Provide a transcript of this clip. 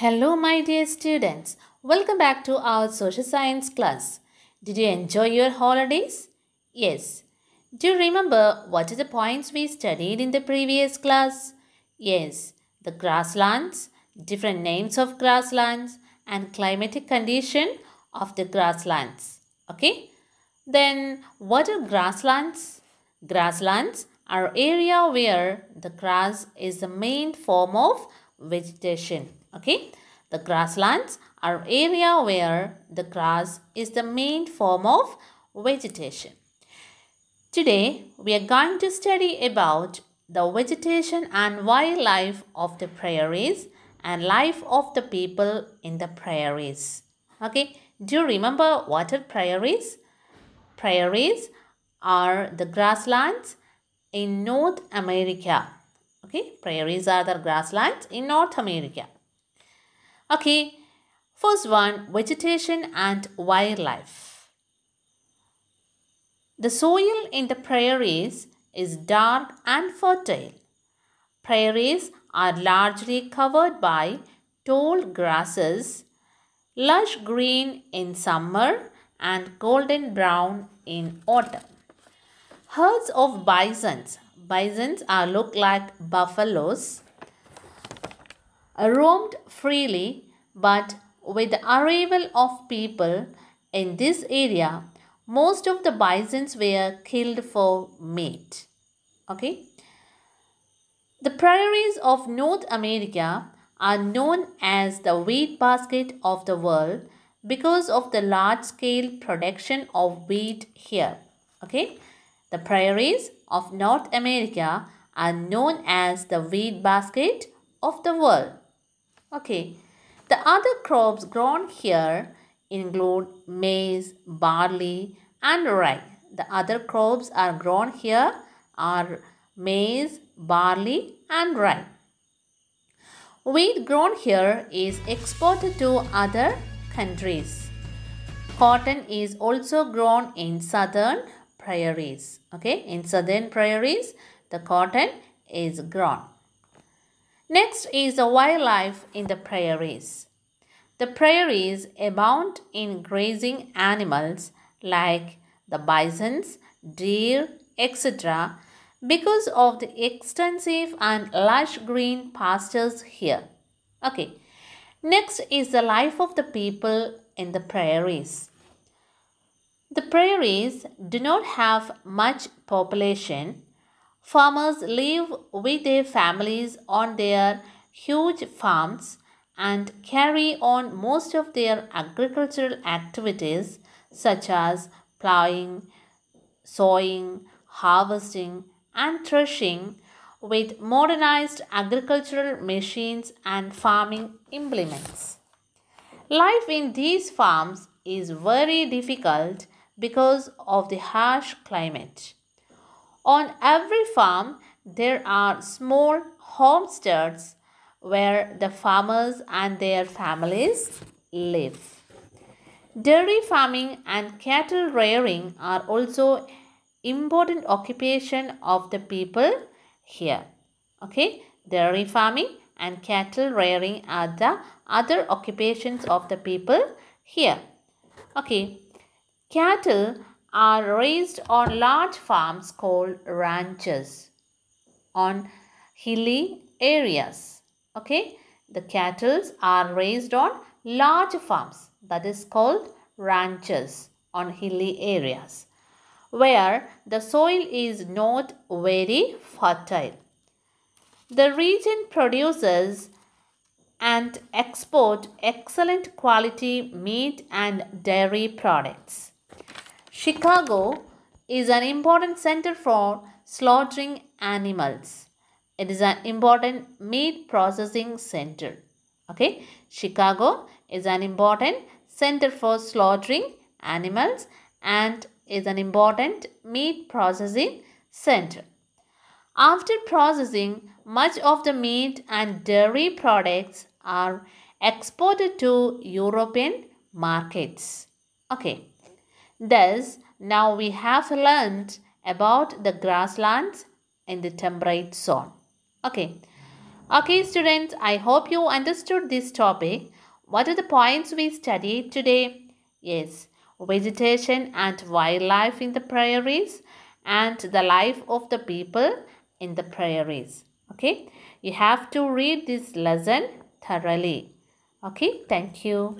Hello my dear students, welcome back to our social science class. Did you enjoy your holidays? Yes. Do you remember what are the points we studied in the previous class? Yes, the grasslands, different names of grasslands and climatic condition of the grasslands. Okay, then what are grasslands? Grasslands are area where the grass is the main form of vegetation. Okay. The grasslands are area where the grass is the main form of vegetation. Today, we are going to study about the vegetation and wildlife of the prairies and life of the people in the prairies. Okay, do you remember what are prairies? Prairies are the grasslands in North America. Okay, prairies are the grasslands in North America. Okay, first one vegetation and wildlife. The soil in the prairies is dark and fertile. Prairies are largely covered by tall grasses, lush green in summer and golden brown in autumn. Herds of bisons Bisons are look like buffaloes, roamed freely, but with the arrival of people in this area, most of the bisons were killed for meat. Okay. The prairies of North America are known as the wheat basket of the world because of the large scale production of wheat here. Okay. The prairies of North America are known as the wheat basket of the world. Okay, the other crops grown here include maize, barley and rye. The other crops are grown here are maize, barley and rye. Wheat grown here is exported to other countries. Cotton is also grown in southern prairies. Okay, in southern prairies, the cotton is grown. Next is the wildlife in the prairies. The prairies abound in grazing animals like the bisons, deer, etc. because of the extensive and lush green pastures here. Okay, next is the life of the people in the prairies. The prairies do not have much population. Farmers live with their families on their huge farms and carry on most of their agricultural activities such as plowing, sowing, harvesting, and threshing with modernized agricultural machines and farming implements. Life in these farms is very difficult because of the harsh climate. On every farm, there are small homesteads where the farmers and their families live. Dairy farming and cattle rearing are also important occupation of the people here. Okay, dairy farming and cattle rearing are the other occupations of the people here. Okay, Cattle are raised on large farms called ranches on hilly areas. Okay, the cattle are raised on large farms that is called ranches on hilly areas where the soil is not very fertile. The region produces and export excellent quality meat and dairy products. Chicago is an important center for slaughtering animals. It is an important meat processing center. Okay, Chicago is an important center for slaughtering animals and is an important meat processing center. After processing, much of the meat and dairy products are exported to European markets. Okay. Thus, now we have learned about the grasslands in the temperate zone. Okay. Okay students, I hope you understood this topic. What are the points we studied today? Yes, vegetation and wildlife in the prairies and the life of the people in the prairies. Okay, you have to read this lesson thoroughly. Okay, thank you.